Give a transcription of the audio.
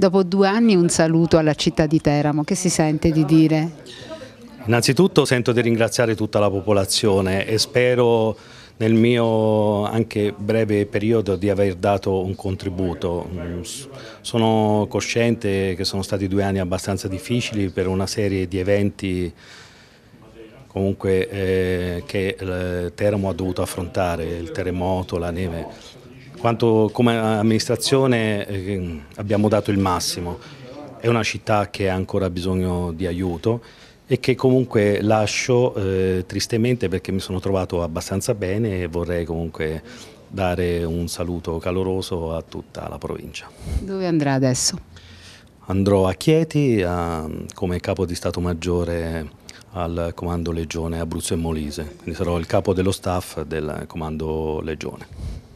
Dopo due anni un saluto alla città di Teramo, che si sente di dire? Innanzitutto sento di ringraziare tutta la popolazione e spero nel mio anche breve periodo di aver dato un contributo. Mm, sono cosciente che sono stati due anni abbastanza difficili per una serie di eventi comunque eh, che eh, Teramo ha dovuto affrontare, il terremoto, la neve, quanto come amministrazione eh, abbiamo dato il massimo. È una città che ha ancora bisogno di aiuto e che comunque lascio eh, tristemente perché mi sono trovato abbastanza bene e vorrei comunque dare un saluto caloroso a tutta la provincia. Dove andrà adesso? Andrò a Chieti a, come capo di Stato Maggiore al Comando Legione Abruzzo e Molise, quindi sarò il capo dello staff del Comando Legione.